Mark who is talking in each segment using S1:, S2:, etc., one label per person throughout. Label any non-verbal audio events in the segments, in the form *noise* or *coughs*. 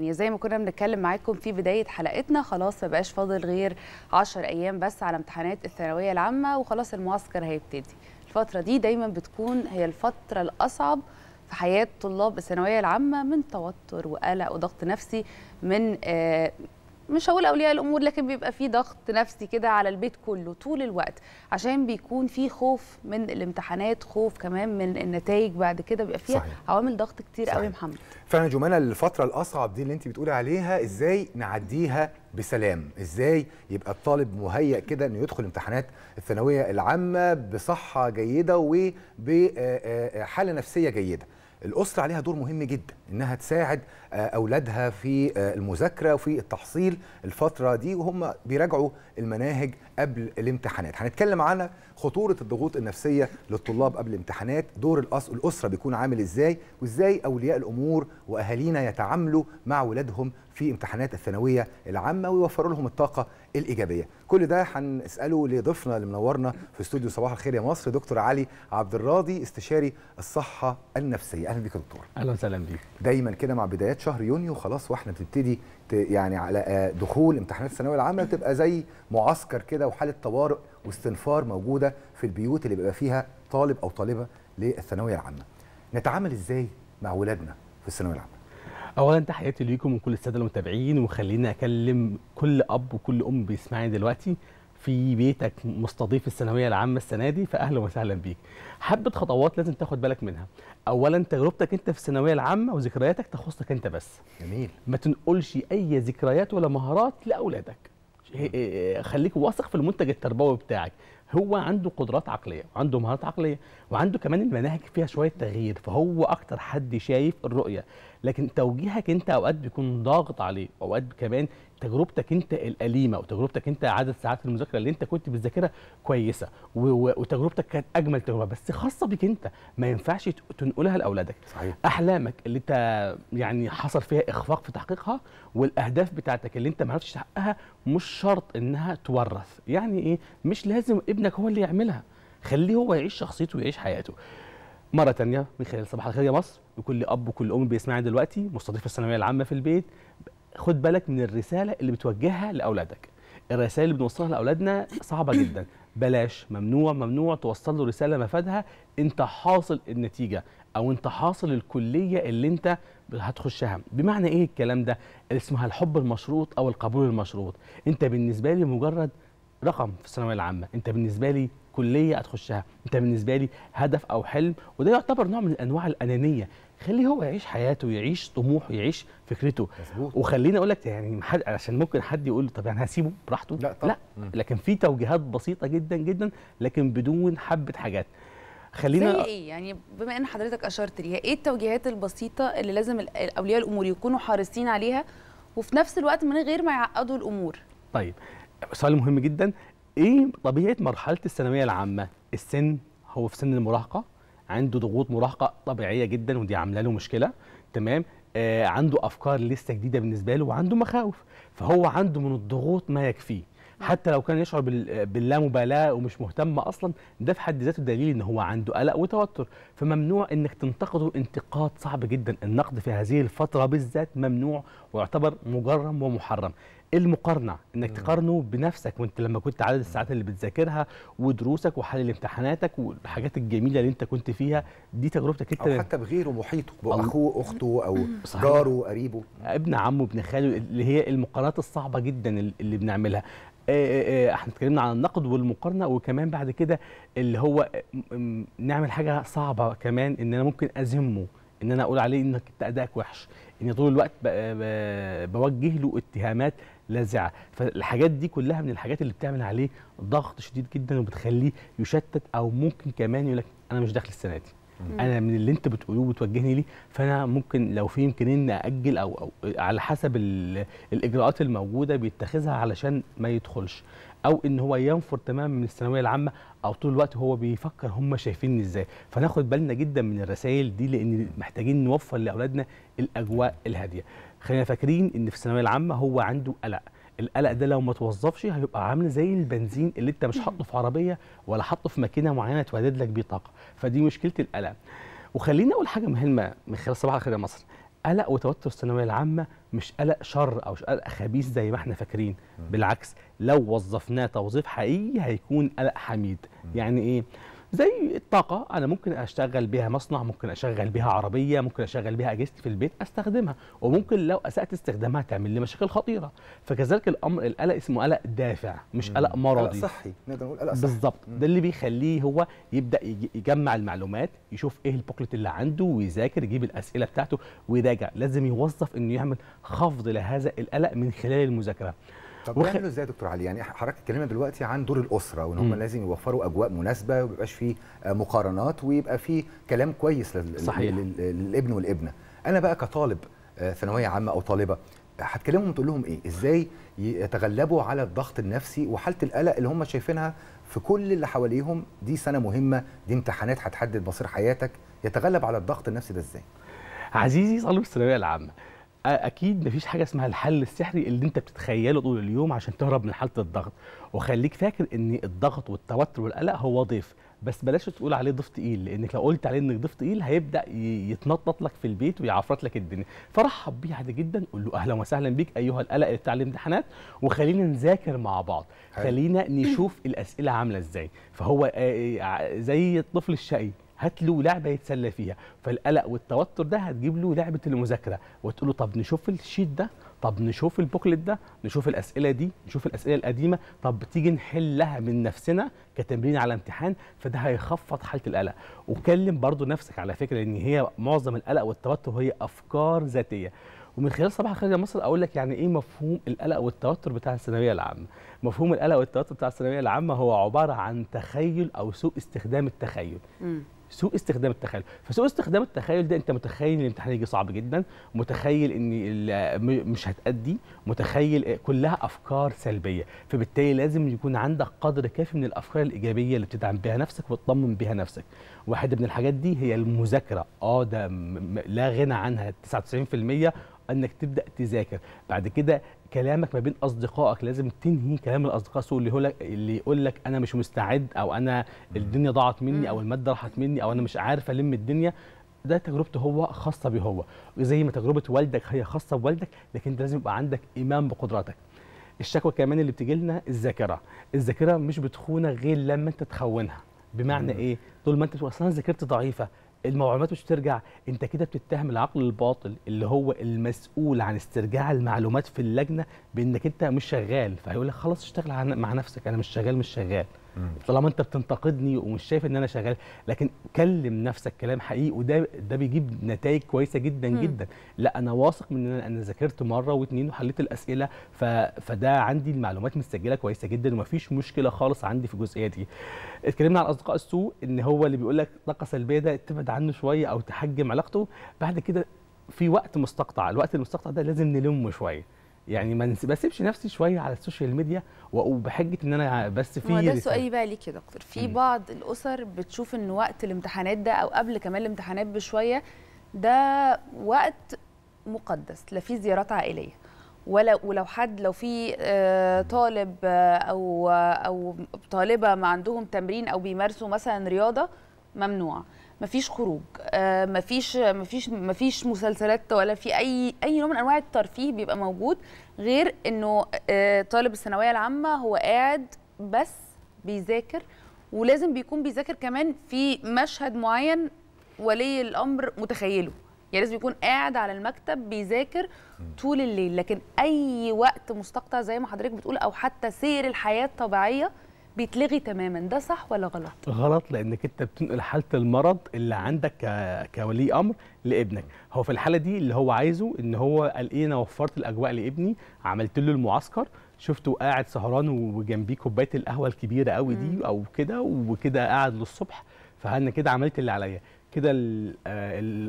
S1: يعني زي ما كنا بنتكلم معاكم في بدايه حلقتنا خلاص ما بقاش فاضل غير 10 ايام بس على امتحانات الثانويه العامه وخلاص المعسكر هيبتدي الفتره دي دايما بتكون هي الفتره الاصعب في حياه طلاب الثانويه العامه من توتر وقلق وضغط نفسي من آه مش هقول اولياء الامور لكن بيبقى في ضغط نفسي كده على البيت كله طول الوقت عشان بيكون في خوف من الامتحانات خوف كمان من النتائج بعد كده بيبقى فيها صحيح. عوامل ضغط كتير قوي قوي محمد
S2: فعلا جمانه الفتره الاصعب دي اللي انت بتقولي عليها ازاي نعديها بسلام ازاي يبقى الطالب مهيئ كده انه يدخل امتحانات الثانويه العامه بصحه جيده وبحاله آه، آه، آه، نفسيه جيده الاسره عليها دور مهم جدا انها تساعد آه، اولادها في آه، المذاكره وفي التحصيل الفتره دي وهم بيراجعوا المناهج قبل الامتحانات هنتكلم عن خطوره الضغوط النفسيه للطلاب قبل الامتحانات دور الاسره بيكون عامل ازاي وازاي اولياء الامور واهالينا يتعاملوا مع ولادهم في امتحانات الثانويه العامه ويوفروا لهم الطاقه الايجابيه كل ده هنساله لضيفنا اللي منورنا في استوديو صباح الخير يا مصر دكتور علي عبد الراضي استشاري الصحه النفسيه اهلا بيك يا دكتور
S3: اهلا وسهلا بيك
S2: دايما كده مع بدايات شهر يونيو خلاص واحنا بتبتدي يعني على آه، دخول امتحانات الثانويه العامه بتبقى زي معسكر كده وحاله طوارئ واستنفار موجوده في البيوت اللي بيبقى فيها طالب او طالبه للثانويه العامه. نتعامل ازاي مع ولادنا في الثانويه العامه؟
S3: اولا تحياتي ليكم وكل الساده المتابعين وخليني اكلم كل اب وكل ام بيسمعني دلوقتي في بيتك مستضيف الثانويه العامه السنه دي فاهلا وسهلا بيك حبه خطوات لازم تاخد بالك منها اولا تجربتك انت في الثانويه العامه وذكرياتك تخصك انت بس جميل ما تنقلش اي ذكريات ولا مهارات لاولادك خليك واثق في المنتج التربوي بتاعك هو عنده قدرات عقليه وعنده مهارات عقليه وعنده كمان المناهج فيها شويه تغيير فهو اكتر حد شايف الرؤيه لكن توجيهك انت اوقات بيكون ضاغط عليه اوقات كمان تجربتك انت الاليمه وتجربتك انت عدد ساعات المذاكره اللي انت كنت بتذاكرها كويسه وتجربتك كانت اجمل تجربه بس خاصه بيك انت ما ينفعش تنقلها لاولادك صحيح. احلامك اللي انت يعني حصل فيها اخفاق في تحقيقها والاهداف بتاعتك اللي انت ما عرفتش تحققها مش شرط انها تورث يعني ايه مش لازم ابنك هو اللي يعملها خليه هو يعيش شخصيته ويعيش حياته مره ثانيه خلال صباح الخير يا مصر لكل اب وكل ام بيسمعني دلوقتي مستضيف الثانويه العامه في البيت خد بالك من الرساله اللي بتوجهها لاولادك الرسائل اللي بنوصلها لاولادنا صعبه *coughs* جدا بلاش ممنوع ممنوع توصل له رساله مفادها انت حاصل النتيجه او انت حاصل الكليه اللي انت هتخشها بمعنى ايه الكلام ده اللي اسمها الحب المشروط او القبول المشروط انت بالنسبه لي مجرد رقم في الثانويه العامه انت بالنسبه لي كليه هتخشها انت بالنسبه لي هدف او حلم وده يعتبر نوع من انواع الانانيه خليه هو يعيش حياته يعيش طموحه يعيش فكرته مزبوط. وخلينا اقول لك يعني حد عشان ممكن حد يقول طب يعني هسيبه براحته لا, طبعا. لا لكن في توجيهات بسيطه جدا جدا لكن بدون حبه حاجات خلينا زي ايه
S1: يعني بما ان حضرتك اشرت ليها ايه التوجيهات البسيطه اللي لازم اولياء الامور يكونوا حريصين عليها وفي نفس الوقت من غير ما يعقدوا الامور
S3: طيب سؤال مهم جدا ايه طبيعه مرحله الثانويه العامه السن هو في سن المراهقه عنده ضغوط مراهقه طبيعيه جدا ودي عامله له مشكله تمام آه عنده افكار لسه جديده بالنسبه له وعنده مخاوف فهو عنده من الضغوط ما يكفيه حتى لو كان يشعر باللامبالاه ومش مهتم اصلا ده في حد ذاته دليل ان هو عنده قلق وتوتر فممنوع انك تنتقده انتقاد صعب جدا النقد في هذه الفتره بالذات ممنوع ويعتبر مجرم ومحرم إيه المقارنه انك تقارنه بنفسك وانت لما كنت عدد الساعات اللي بتذاكرها ودروسك وحلل امتحاناتك والحاجات الجميله اللي انت كنت فيها دي تجربتك انت او حتى بغيره محيطه باخوه اخته او صحيح. جاره قريبه ابن عمه ابن خاله اللي هي المقارنات الصعبه جدا اللي بنعملها آه، آه، آه، احنا اتكلمنا عن النقد والمقارنه وكمان بعد كده اللي هو نعمل حاجه صعبه كمان ان انا ممكن اذمه ان انا اقول عليه انك انت ادائك وحش ان طول الوقت بوجه له اتهامات لاذعه فالحاجات دي كلها من الحاجات اللي بتعمل عليه ضغط شديد جدا وبتخليه يشتت او ممكن كمان يقول لك انا مش داخل السنه دي انا من اللي انت بتقولوه وتوجهني ليه فانا ممكن لو في امكانيه ان اجل او, أو على حسب الاجراءات الموجوده بيتخذها علشان ما يدخلش او ان هو ينفر تماما من الثانويه العامه او طول الوقت هو بيفكر هم شايفيني ازاي فناخد بالنا جدا من الرسائل دي لان محتاجين نوفر لاولادنا الاجواء الهاديه خلينا فاكرين ان في الثانويه العامه هو عنده قلق القلق ده لو ما توظفش هيبقى عامل زي البنزين اللي انت مش حاطه في عربيه ولا حاطه في ماكينه معينه تولد لك بيه طاقه فدي مشكله القلق وخليني اقول حاجه مهمه من خلال صباح الخير يا مصر قلق وتوتر الثانويه العامه مش قلق شر او قلق خبيث زي ما احنا فاكرين بالعكس لو وظفناه توظيف حقيقي هيكون قلق حميد يعني ايه زي الطاقة أنا ممكن أشتغل بيها مصنع ممكن أشغل بيها عربية ممكن أشغل بيها أجهزتي في البيت أستخدمها وممكن لو أسأت استخدامها تعمل لي مشاكل خطيرة فكذلك الأمر القلق اسمه قلق دافع مش قلق مرضي قلق صحي نقدر نقول قلق صحي بالظبط ده اللي بيخليه هو يبدأ يجمع المعلومات يشوف إيه البوكلت اللي عنده ويذاكر يجيب الأسئلة بتاعته ويراجع لازم يوظف إنه يعمل خفض لهذا القلق من خلال المذاكرة طب وخ... بيعملوا ازاي يا دكتور علي يعني حضرتك اتكلمنا دلوقتي عن
S2: دور الاسره وان هم لازم يوفروا اجواء مناسبه وما يبقاش في آه، مقارنات ويبقى في كلام كويس لل... صحيح. لل... للابن والابنه انا بقى كطالب آه، ثانويه عامه او طالبه هتكلمهم تقول لهم ايه ازاي يتغلبوا على الضغط النفسي وحاله القلق اللي هم شايفينها في كل اللي حواليهم دي سنه مهمه دي امتحانات هتحدد مصير حياتك
S3: يتغلب على الضغط النفسي ده ازاي عزيزي طالب الثانويه العامه اكيد مفيش حاجه اسمها الحل السحري اللي انت بتتخيله طول اليوم عشان تهرب من حاله الضغط وخليك فاكر ان الضغط والتوتر والقلق هو ضيف بس بلاش تقول عليه ضيف تقيل لانك لو قلت عليه انك ضيف تقيل هيبدا يتنطط لك في البيت ويعفرط لك الدنيا فرحب بيه عادي جدا قول له اهلا وسهلا بيك ايها القلق اللي بتاع الامتحانات وخلينا نذاكر مع بعض خلينا نشوف الاسئله عامله ازاي فهو زي الطفل الشقي هات له لعبه يتسلى فيها فالقلق والتوتر ده هتجيب له لعبه المذاكره وتقول له طب نشوف الشيت ده طب نشوف البوكلت ده نشوف الاسئله دي نشوف الاسئله القديمه طب تيجي نحلها من نفسنا كتمرين على امتحان فده هيخفض حاله القلق وكلم برضو نفسك على فكره ان هي معظم القلق والتوتر هي افكار ذاتيه ومن خلال صباح الخير يا مصر اقول لك يعني ايه مفهوم القلق والتوتر بتاع الثانويه العامه مفهوم القلق والتوتر بتاع الثانويه العامه هو عباره عن تخيل او سوء استخدام التخيل م. سوء استخدام التخيل فسوء استخدام التخيل ده انت متخيل ان الامتحان هيجي صعب جدا متخيل ان مش هتأدي متخيل كلها افكار سلبيه فبالتالي لازم يكون عندك قدر كافي من الافكار الايجابيه اللي بتدعم بها نفسك وتطمن بها نفسك واحده من الحاجات دي هي المذاكره اه ده لا غنى عنها 99% انك تبدا تذاكر بعد كده كلامك ما بين اصدقائك لازم تنهي كلام الاصدقاء سوء اللي يقول لك اللي يقول لك انا مش مستعد او انا الدنيا ضاعت مني او الماده راحت مني او انا مش عارف الم الدنيا ده تجربته هو خاصه بيه هو زي ما تجربه والدك هي خاصه بوالدك لكن انت لازم يبقى عندك ايمان بقدراتك الشكوى كمان اللي بتجي لنا الذاكره الذاكره مش بتخونك غير لما انت تخونها بمعنى مم. ايه طول ما انت اصلا ذاكرت ضعيفه المعلومات مش بترجع انت كده بتتهم العقل الباطل اللي هو المسؤول عن استرجاع المعلومات في اللجنه بانك انت مش شغال فهيقول لك خلاص اشتغل مع نفسك انا مش شغال مش شغال طالما انت بتنتقدني ومش شايف ان انا شغال لكن كلم نفسك كلام حقيقي وده ده بيجيب نتائج كويسه جدا مم. جدا لا انا واثق من ان انا ذاكرت مره واثنين وحليت الاسئله ف... فده عندي المعلومات متسجله كويسه جدا ومفيش مشكله خالص عندي في الجزئيه دي اتكلمنا عن اصدقاء السوء ان هو اللي بيقول لك طاقه سلبيه ده تبعد عنه شويه او تحجم علاقته بعد كده في وقت مستقطع الوقت المستقطع ده لازم نلمه شويه يعني ما بسيبش نفسي شويه على السوشيال ميديا وبحجه ان انا بس في ده سؤالي
S1: بقى ليك يا دكتور في بعض الاسر بتشوف ان وقت الامتحانات ده او قبل كمان الامتحانات بشويه ده وقت مقدس لا في زيارات عائليه ولا ولو حد لو في آه، طالب آه، او آه، او طالبه ما عندهم تمرين او بيمارسوا مثلا رياضه ممنوع مفيش خروج آه، مفيش مفيش مفيش مسلسلات ولا في اي اي نوع من انواع الترفيه بيبقى موجود غير انه آه، طالب الثانويه العامه هو قاعد بس بيذاكر ولازم بيكون بيذاكر كمان في مشهد معين ولي الامر متخيله يعني لازم يكون قاعد على المكتب بيذاكر طول الليل لكن اي وقت مستقطع زي ما حضرتك بتقول او حتى سير الحياه الطبيعيه بيتلغي تماما ده صح ولا غلط
S3: غلط لانك انت بتنقل حاله المرض اللي عندك كولي امر لابنك هو في الحاله دي اللي هو عايزه ان هو قال ايه انا وفرت الاجواء لابني عملت له المعسكر شفته قاعد سهران وجنبيه كوبايه القهوه الكبيره قوي دي او كده وكده قاعد للصبح فانا كده عملت اللي عليا كده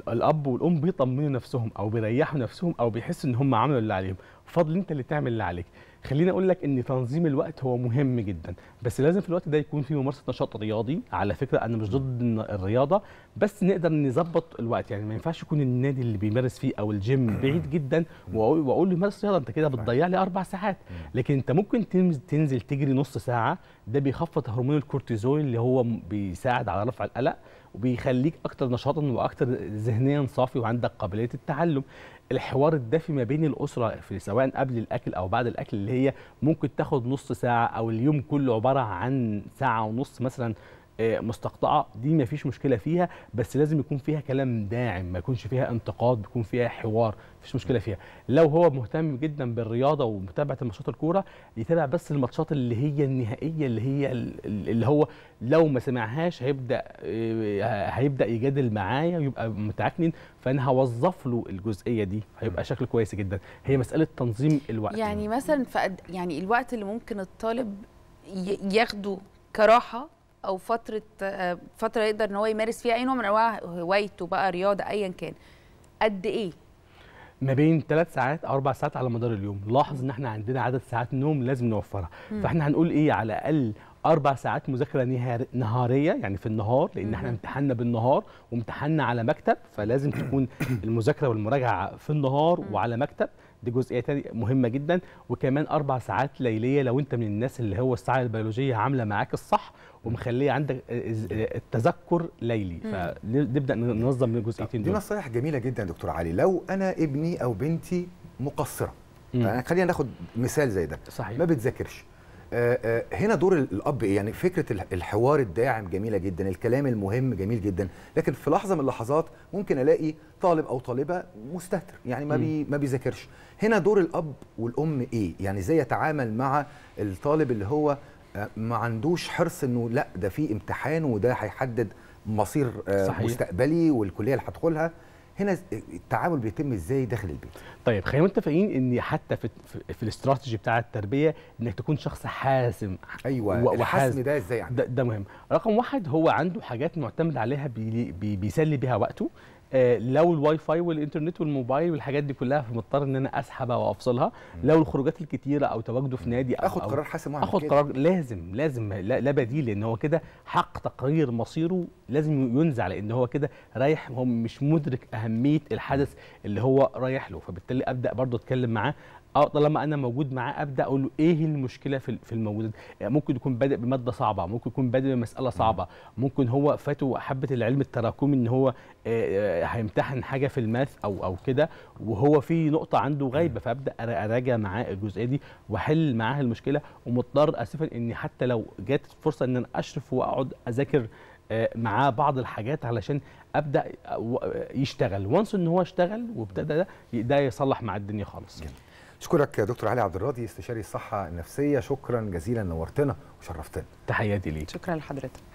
S3: الاب والام بيطمنوا نفسهم او بيريحوا نفسهم او بيحسوا ان هم عملوا اللي عليهم فضل انت اللي تعمل اللي عليك خليني اقول لك ان تنظيم الوقت هو مهم جدا بس لازم في الوقت ده يكون في ممارسه نشاط رياضي على فكره انا مش ضد الرياضه بس نقدر نظبط الوقت يعني ما ينفعش يكون النادي اللي بيمارس فيه او الجيم بعيد جدا واقول له مارس رياضه انت كده بتضيع لي اربع ساعات لكن انت ممكن تنزل تجري نص ساعه ده بيخفض هرمون الكورتيزول اللي هو بيساعد على رفع القلق وبيخليك اكتر نشاطا واكتر ذهنيا صافي وعندك قابليه التعلم الحوار الدافي ما بين الاسره في سواء قبل الاكل او بعد الاكل اللي هي ممكن تاخد نص ساعه او اليوم كله عباره عن ساعه ونص مثلا آه، مستقطعه دي ما فيش مشكله فيها بس لازم يكون فيها كلام داعم ما يكونش فيها انتقاد بيكون فيها حوار مفيش مشكله فيها لو هو مهتم جدا بالرياضه ومتابعه الماتشات الكوره يتابع بس الماتشات اللي هي النهائيه اللي هي اللي هو لو ما سمعهاش هيبدا آه، هيبدا يجادل معايا ويبقى متعكنن فانا هوظف له الجزئيه دي هيبقى شكله كويس جدا هي مساله
S1: تنظيم الوقت يعني مثلا يعني الوقت اللي ممكن الطالب ياخده كراحه او فتره فتره يقدر ان هو يمارس فيها اي نوع من انواع هوايته بقى رياضه ايا كان قد ايه
S3: ما بين ثلاث ساعات او اربع ساعات على مدار اليوم لاحظ ان احنا عندنا عدد ساعات نوم لازم نوفرها مم. فاحنا هنقول ايه على الاقل اربع ساعات مذاكره نهاريه يعني في النهار لان احنا امتحاننا بالنهار وامتحاننا على مكتب فلازم تكون المذاكره والمراجعه في النهار وعلى مكتب دي جزئيه تاني مهمه جدا وكمان اربع ساعات ليليه لو انت من الناس اللي هو الساعه البيولوجيه عامله معاك الصح ومخليه عندك التذكر ليلي فنبدا ننظم من الجزئيتين دول دي نصايح جميله جدا يا دكتور علي لو انا ابني او بنتي مقصره
S2: يعني خلينا ناخد مثال زي ده صحيح. ما بتذاكرش آه، آه، هنا دور الاب ايه يعني فكره الحوار الداعم جميله جدا الكلام المهم جميل جدا لكن في لحظه من اللحظات ممكن الاقي طالب او طالبه مستهتر يعني ما بي ما بيذاكرش هنا دور الاب والام ايه يعني ازاي يتعامل مع الطالب اللي هو آه، ما عندوش حرص انه لا ده في امتحان وده هيحدد مصير صحيح. مستقبلي
S3: والكليه اللي هدخلها هنا التعامل بيتم ازاي داخل البيت طيب خلينا متفقين ان حتى في في الاستراتيجي بتاع التربيه انك تكون شخص حاسم ايوه وحاسم ده ازاي يعني ده, ده مهم رقم واحد هو عنده حاجات معتمد عليها بي بي بيسلي بيها وقته آه، لو الواي فاي والانترنت والموبايل والحاجات دي كلها فمضطر ان انا اسحب او افصلها لو الخروجات الكتيره او تواجده في نادي أو اخد قرار حاسم اخد كده. قرار لازم لازم لا بديل لان هو كده حق تقرير مصيره لازم ينزع لان هو كده رايح هو مش مدرك اهميه الحدث اللي هو رايح له فبالتالي ابدا برضه اتكلم معاه اه طالما انا موجود معاه ابدا اقول له ايه المشكله في في الموجود يعني ممكن يكون بادئ بماده صعبه ممكن يكون بادئ بمساله صعبه ممكن هو فاته حبه العلم التراكمي ان هو آه، آه، هيمتحن حاجه في الماث او او كده وهو في نقطه عنده غايبه فابدا اراجع معاه الجزئيه دي واحل معاه المشكله ومضطر اسفا اني حتى لو جت فرصه ان انا اشرف واقعد اذاكر آه، معاه بعض الحاجات علشان ابدا يشتغل وانس ان هو اشتغل وابتدى ده ده يصلح مع الدنيا خالص جميل.
S2: اشكرك دكتور علي عبد الراضي استشاري الصحه النفسيه شكرا جزيلا نورتنا وشرفتنا تحياتي ليك شكرا لحضرتك